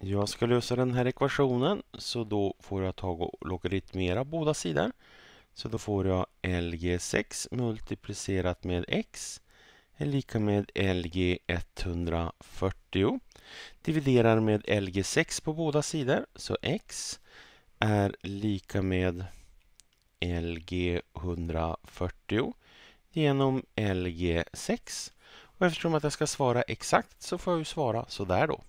Jag ska lösa den här ekvationen så då får jag ta och logaritmera båda sidor. Så då får jag Lg6 multiplicerat med x är lika med Lg140. Dividerar med Lg6 på båda sidor så x är lika med Lg140 genom Lg6. Och eftersom att jag ska svara exakt så får jag ju svara sådär. då.